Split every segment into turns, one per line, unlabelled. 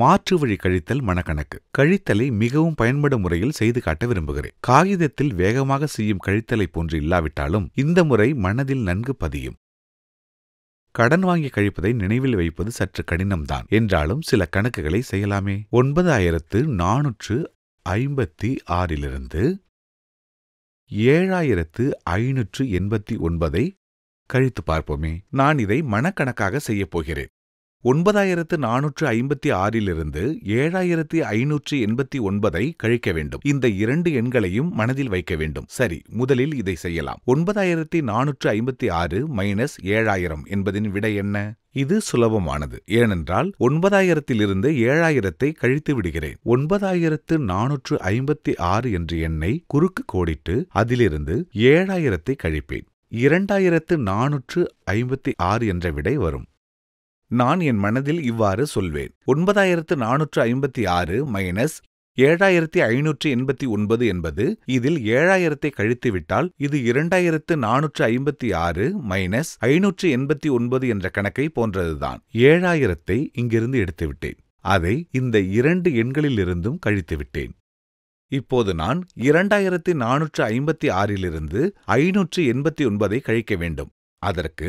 மாற்று வழி கழித்தல் மனக்கணக்கு கழித்தலை மிகவும் பயன்படும் முறையில் செய்து காட்ட விரும்புகிறேன் காகிதத்தில் வேகமாக செய்யும் கழித்தலை போன்று இல்லாவிட்டாலும் இந்த முறை மனதில் நன்கு பதியும் கடன் வாங்கி கழிப்பதை நினைவில் வைப்பது சற்று கடினம்தான் என்றாலும் சில கணக்குகளை செய்யலாமே ஒன்பதாயிரத்து நானூற்று ஐம்பத்தி ஆறிலிருந்து ஏழாயிரத்து ஐநூற்று எண்பத்தி ஒன்பதை கழித்து பார்ப்போமே நான் இதை மனக்கணக்காக செய்யப் போகிறேன் ஒன்பதாயிரத்து நானூற்று ஐம்பத்தி ஆறிலிருந்து ஏழாயிரத்தி ஐநூற்றி எண்பத்தி ஒன்பதை கழிக்க வேண்டும் இந்த இரண்டு எண்களையும் மனதில் வைக்க வேண்டும் சரி முதலில் இதை செய்யலாம் ஒன்பதாயிரத்தி நானூற்று ஐம்பத்தி ஆறு மைனஸ் ஏழாயிரம் என்பதின் விடை என்ன இது சுலபமானது ஏனென்றால் ஒன்பதாயிரத்திலிருந்து ஏழாயிரத்தை கழித்து விடுகிறேன் ஒன்பதாயிரத்து நானூற்று ஐம்பத்தி ஆறு என்ற எண்ணை குறுக்கு கோடிட்டு அதிலிருந்து ஏழாயிரத்தை கழிப்பேன் இரண்டாயிரத்து நானூற்று ஐம்பத்தி ஆறு என்ற விடை வரும் நான் என் மனதில் இவ்வாறு சொல்வேன் ஒன்பதாயிரத்து நானூற்று ஐம்பத்தி ஆறு மைனஸ் ஏழாயிரத்தி ஐநூற்று எண்பத்தி ஒன்பது என்பது இதில் ஏழாயிரத்தை கழித்துவிட்டால் இது இரண்டாயிரத்து நானூற்று ஐம்பத்தி ஆறு மைனஸ் ஐநூற்று எண்பத்தி ஒன்பது என்ற கணக்கை போன்றதுதான் ஏழாயிரத்தை இங்கிருந்து எடுத்துவிட்டேன் அதை இந்த இரண்டு எண்களிலிருந்தும் கழித்துவிட்டேன் இப்போது நான் இரண்டாயிரத்தி நானூற்று ஐம்பத்தி ஆறிலிருந்து ஐநூற்று எண்பத்தி ஒன்பதை கழிக்க வேண்டும் அதற்கு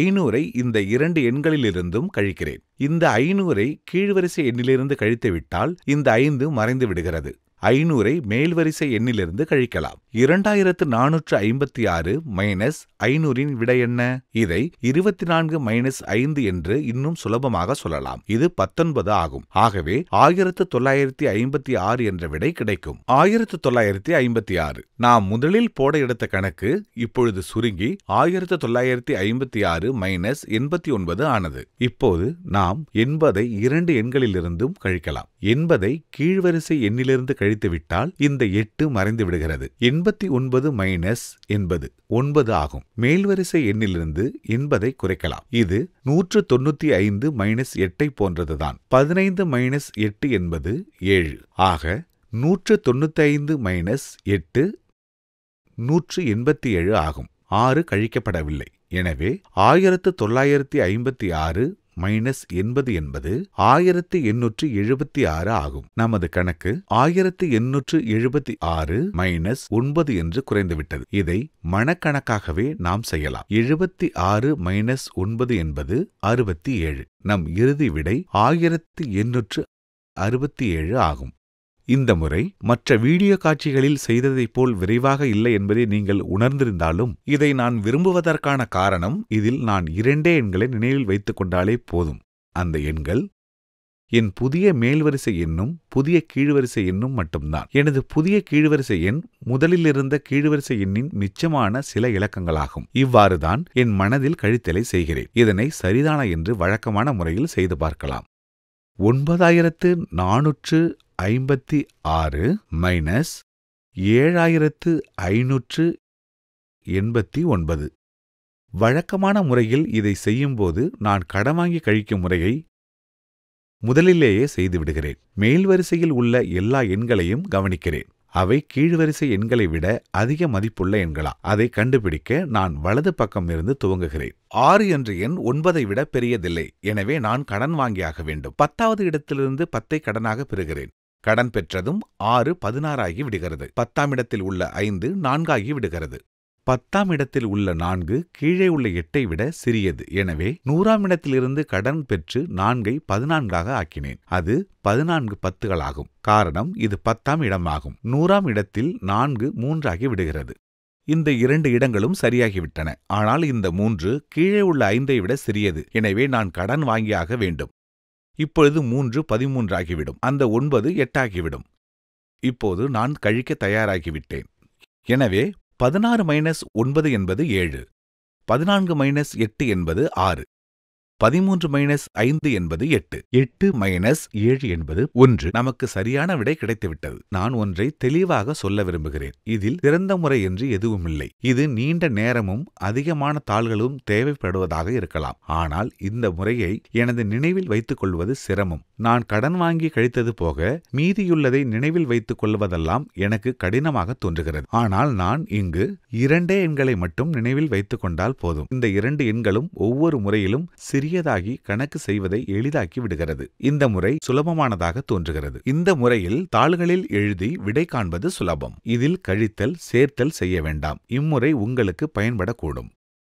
ஐநூறை இந்த இரண்டு எண்களிலிருந்தும் கழிக்கிறேன் இந்த ஐநூறை கீழ்வரிசை எண்ணிலிருந்து கழித்துவிட்டால் இந்த ஐந்து மறைந்து விடுகிறது ஐநூறை மேல்வரிசை எண்ணிலிருந்து கழிக்கலாம் இரண்டாயிரத்து நானூற்று ஐம்பத்தி ஆறு மைனஸ் ஐநூறின் விடை என்ன இதை இருபத்தி நான்கு மைனஸ் ஐந்து என்று இன்னும் சுலபமாக சொல்லலாம் இது பத்தொன்பது ஆகும் ஆகவே ஆயிரத்து தொள்ளாயிரத்தி ஐம்பத்தி ஆறு என்ற விடை கிடைக்கும் ஆயிரத்து தொள்ளாயிரத்தி ஐம்பத்தி ஆறு நாம் முதலில் போட எடுத்த கணக்கு இப்பொழுது சுருங்கி ஆயிரத்து தொள்ளாயிரத்தி ஐம்பத்தி ஆறு மைனஸ் எண்பத்தி ஒன்பது ஆனது இப்போது நாம் எண்பதை இரண்டு எண்களிலிருந்தும் கழிக்கலாம் எண்பதை கீழ்வரிசை எண்ணிலிருந்து கழித்துவிட்டால் இந்த எட்டு மறைந்து விடுகிறது எண்பத்தி ஒன்பது மைனஸ் என்பது ஒன்பது ஆகும் மேல்வரிசை எண்ணிலிருந்து என்பதை குறைக்கலாம் இது நூற்று தொண்ணூத்தி ஐந்து மைனஸ் எட்டை போன்றதுதான் பதினைந்து மைனஸ் எட்டு என்பது ஏழு ஆக நூற்று ஐந்து மைனஸ் எட்டு நூற்று எண்பத்தி ஏழு ஆகும் ஆறு கழிக்கப்படவில்லை எனவே ஆயிரத்து தொள்ளாயிரத்தி ஐம்பத்தி ஆறு மைனஸ் எண்பது என்பது ஆயிரத்தி எண்ணூற்று எழுபத்தி ஆறு ஆகும் நமது கணக்கு ஆயிரத்தி எண்ணூற்று எழுபத்தி ஆறு மைனஸ் ஒன்பது என்று குறைந்துவிட்டது இதை மனக்கணக்காகவே நாம் செய்யலாம் எழுபத்தி ஆறு மைனஸ் ஒன்பது என்பது அறுபத்தி ஏழு நம் இறுதி விடை ஆயிரத்தி எண்ணூற்று அறுபத்தி ஏழு ஆகும் இந்த முறை மற்ற வீடியோ காட்சிகளில் செய்ததைப் போல் விரைவாக இல்லை என்பதை நீங்கள் உணர்ந்திருந்தாலும் இதை நான் விரும்புவதற்கான காரணம் இதில் நான் இரண்டே எண்களை நினைவில் வைத்துக் கொண்டாலே போதும் அந்த எண்கள் என் புதிய மேல்வரிசை எண்ணும் புதிய கீழ்வரிசை எண்ணும் மட்டும்தான் எனது புதிய கீழ்வரிசை எண் முதலிலிருந்த கீழ்வரிசை எண்ணின் மிச்சமான சில இலக்கங்களாகும் இவ்வாறுதான் என் மனதில் கழித்தலை செய்கிறேன் இதனை சரிதான என்று வழக்கமான முறையில் செய்து பார்க்கலாம் ஒன்பதாயிரத்து நாநூற்று ஐம்பத்தி ஆறு மைனஸ் ஏழாயிரத்து ஐநூற்று எண்பத்தி ஒன்பது வழக்கமான முறையில் இதை செய்யும்போது நான் கடன் வாங்கி கழிக்கும் முறையை முதலிலேயே செய்துவிடுகிறேன் மேல் வரிசையில் உள்ள எல்லா எண்களையும் கவனிக்கிறேன் அவை கீழ்வரிசை எண்களை விட அதிக மதிப்புள்ள எண்களா அதை கண்டுபிடிக்க நான் வலது பக்கம் இருந்து துவங்குகிறேன் ஆறு என்ற எண் ஒன்பதை விட பெரியதில்லை எனவே நான் கடன் வாங்கியாக வேண்டும் பத்தாவது இடத்திலிருந்து பத்தை கடனாக பெறுகிறேன் கடன் பெற்றதும் ஆறு பதினாறாகி விடுகிறது பத்தாம் இடத்தில் உள்ள ஐந்து நான்காகி விடுகிறது பத்தாம் இடத்தில் உள்ள நான்கு கீழே உள்ள எட்டை விட சிறியது எனவே நூறாம் இடத்திலிருந்து கடன் பெற்று நான்கை பதினான்காக ஆக்கினேன் அது பதினான்கு பத்துகளாகும் காரணம் இது பத்தாம் இடமாகும் நூறாம் இடத்தில் நான்கு மூன்றாகி விடுகிறது இந்த இரண்டு இடங்களும் சரியாகிவிட்டன ஆனால் இந்த மூன்று கீழே உள்ள ஐந்தை விட சிறியது எனவே நான் கடன் வாங்கியாக வேண்டும் இப்பொழுது மூன்று பதிமூன்றாகிவிடும் அந்த ஒன்பது எட்டாகிவிடும் இப்போது நான் கழிக்க தயாராகிவிட்டேன் எனவே பதினாறு மைனஸ் ஒன்பது என்பது ஏழு பதினான்கு மைனஸ் எட்டு என்பது ஆறு பதிமூன்று மைனஸ் ஐந்து என்பது எட்டு எட்டு மைனஸ் ஏழு என்பது ஒன்று நமக்கு சரியான விடை கிடைத்துவிட்டது நான் ஒன்றை தெளிவாக சொல்ல விரும்புகிறேன் இதில் சிறந்த முறை என்று எதுவும் இல்லை இது நீண்ட நேரமும் அதிகமான தாள்களும் தேவைப்படுவதாக இருக்கலாம் ஆனால் இந்த முறையை எனது நினைவில் வைத்துக் கொள்வது சிரமம் நான் கடன் வாங்கி கழித்தது போக மீதியுள்ளதை நினைவில் வைத்துக் கொள்வதெல்லாம் எனக்கு கடினமாக தோன்றுகிறது ஆனால் நான் இங்கு இரண்டே எண்களை மட்டும் நினைவில் வைத்துக் கொண்டால் போதும் இந்த இரண்டு எண்களும் ஒவ்வொரு முறையிலும் சிறு சிறியதாகி கணக்கு செய்வதை எளிதாக்கி விடுகிறது இந்த முறை சுலபமானதாக தோன்றுகிறது இந்த முறையில் தாள்களில் எழுதி விடை காண்பது சுலபம் இதில் கழித்தல் சேர்த்தல் செய்ய வேண்டாம் இம்முறை உங்களுக்கு பயன்படக்கூடும்